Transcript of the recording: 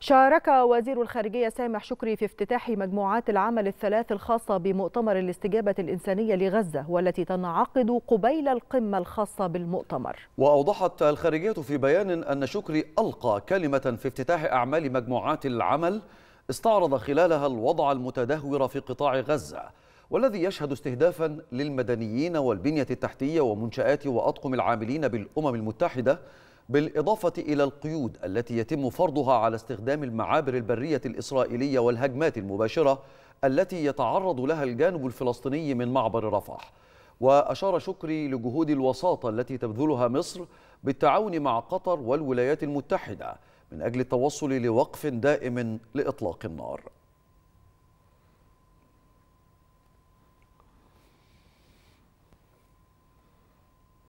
شارك وزير الخارجية سامح شكري في افتتاح مجموعات العمل الثلاث الخاصة بمؤتمر الاستجابة الإنسانية لغزة والتي تنعقد قبيل القمة الخاصة بالمؤتمر وأوضحت الخارجية في بيان أن شكري ألقى كلمة في افتتاح أعمال مجموعات العمل استعرض خلالها الوضع المتدهور في قطاع غزة والذي يشهد استهدافا للمدنيين والبنية التحتية ومنشآت وأطقم العاملين بالأمم المتحدة بالإضافة إلى القيود التي يتم فرضها على استخدام المعابر البرية الإسرائيلية والهجمات المباشرة التي يتعرض لها الجانب الفلسطيني من معبر رفح وأشار شكري لجهود الوساطة التي تبذلها مصر بالتعاون مع قطر والولايات المتحدة من أجل التوصل لوقف دائم لإطلاق النار